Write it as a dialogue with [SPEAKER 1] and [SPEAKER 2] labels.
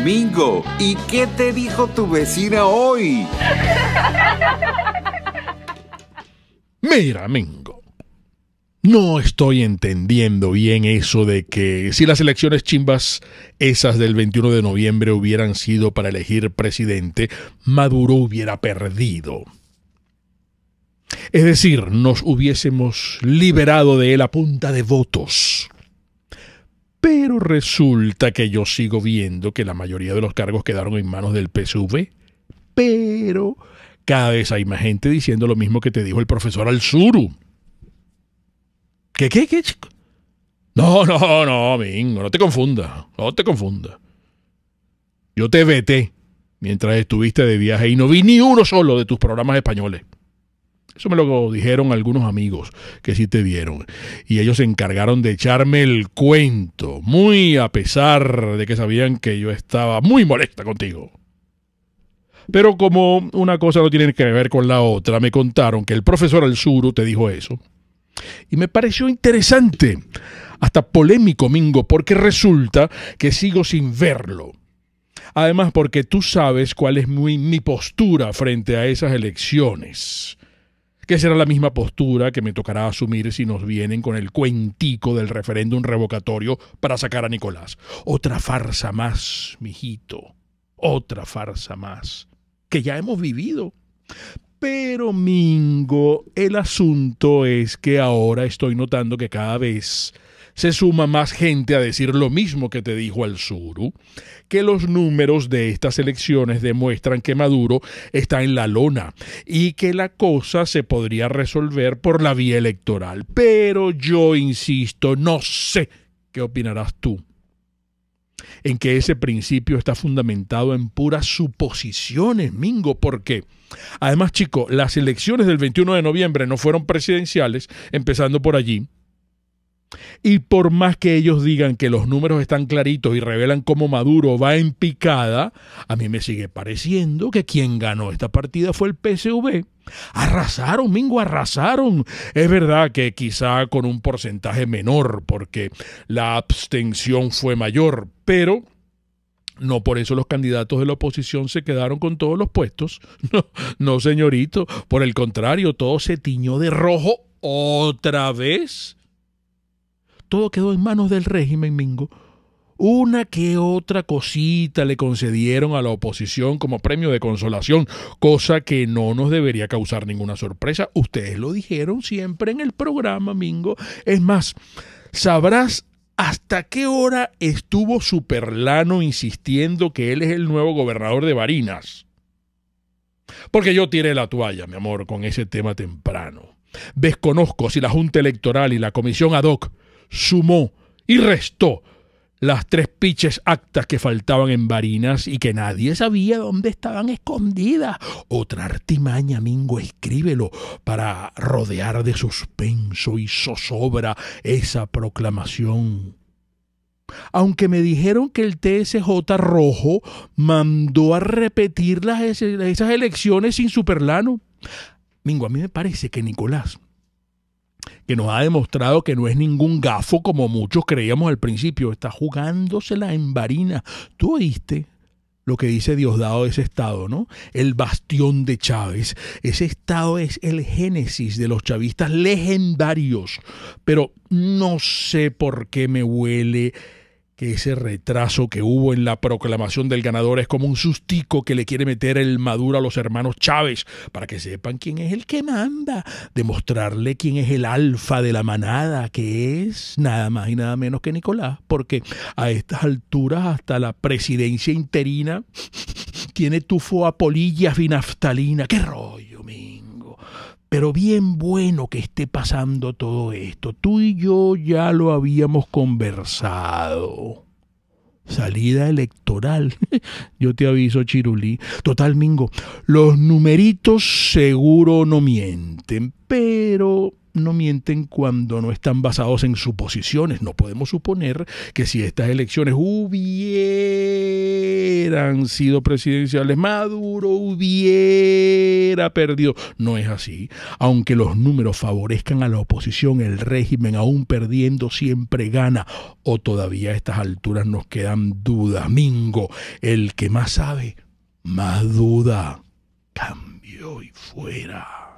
[SPEAKER 1] domingo. ¿Y qué te dijo tu vecina hoy? Mira, Mingo. No estoy entendiendo bien eso de que si las elecciones chimbas, esas del 21 de noviembre, hubieran sido para elegir presidente, Maduro hubiera perdido. Es decir, nos hubiésemos liberado de él a punta de votos resulta que yo sigo viendo que la mayoría de los cargos quedaron en manos del PSV. Pero cada vez hay más gente diciendo lo mismo que te dijo el profesor Alzuru. ¿Qué, qué, qué, No, no, no, Mingo, no te confundas, no te confundas. Yo te vete mientras estuviste de viaje y no vi ni uno solo de tus programas españoles. Eso me lo dijeron algunos amigos que sí te vieron. Y ellos se encargaron de echarme el cuento, muy a pesar de que sabían que yo estaba muy molesta contigo. Pero como una cosa no tiene que ver con la otra, me contaron que el profesor Alzuru te dijo eso. Y me pareció interesante, hasta polémico, Mingo, porque resulta que sigo sin verlo. Además, porque tú sabes cuál es mi, mi postura frente a esas elecciones que será la misma postura que me tocará asumir si nos vienen con el cuentico del referéndum revocatorio para sacar a Nicolás. Otra farsa más, mijito, otra farsa más, que ya hemos vivido. Pero, Mingo, el asunto es que ahora estoy notando que cada vez se suma más gente a decir lo mismo que te dijo al Suru, que los números de estas elecciones demuestran que Maduro está en la lona y que la cosa se podría resolver por la vía electoral. Pero yo insisto, no sé qué opinarás tú en que ese principio está fundamentado en puras suposiciones, Mingo, porque además, chico, las elecciones del 21 de noviembre no fueron presidenciales, empezando por allí, y por más que ellos digan que los números están claritos y revelan cómo Maduro va en picada, a mí me sigue pareciendo que quien ganó esta partida fue el PSV. Arrasaron, Mingo, arrasaron. Es verdad que quizá con un porcentaje menor, porque la abstención fue mayor, pero no por eso los candidatos de la oposición se quedaron con todos los puestos. No, no señorito. Por el contrario, todo se tiñó de rojo otra vez todo quedó en manos del régimen Mingo. Una que otra cosita le concedieron a la oposición como premio de consolación, cosa que no nos debería causar ninguna sorpresa. Ustedes lo dijeron siempre en el programa, Mingo. Es más, sabrás hasta qué hora estuvo Superlano insistiendo que él es el nuevo gobernador de Barinas. Porque yo tiré la toalla, mi amor, con ese tema temprano. Desconozco si la Junta Electoral y la Comisión Ad hoc sumó y restó las tres piches actas que faltaban en Varinas y que nadie sabía dónde estaban escondidas. Otra artimaña, Mingo, escríbelo, para rodear de suspenso y zozobra esa proclamación. Aunque me dijeron que el TSJ rojo mandó a repetir las, esas elecciones sin Superlano. Mingo, a mí me parece que Nicolás que nos ha demostrado que no es ningún gafo como muchos creíamos al principio, está jugándosela en varina. Tú oíste lo que dice Diosdado de ese estado, ¿no? El bastión de Chávez. Ese estado es el génesis de los chavistas legendarios, pero no sé por qué me huele ese retraso que hubo en la proclamación del ganador es como un sustico que le quiere meter el Maduro a los hermanos Chávez para que sepan quién es el que manda, demostrarle quién es el alfa de la manada, que es nada más y nada menos que Nicolás, porque a estas alturas hasta la presidencia interina tiene tufo a polillas y naftalina, qué rollo. Pero bien bueno que esté pasando todo esto. Tú y yo ya lo habíamos conversado. Salida electoral. yo te aviso, Chirulí. Total, Mingo. Los numeritos seguro no mienten, pero no mienten cuando no están basados en suposiciones. No podemos suponer que si estas elecciones hubieran sido presidenciales, Maduro hubiera perdido. No es así. Aunque los números favorezcan a la oposición, el régimen aún perdiendo siempre gana. O todavía a estas alturas nos quedan dudas. Mingo, el que más sabe, más duda. Cambio y fuera.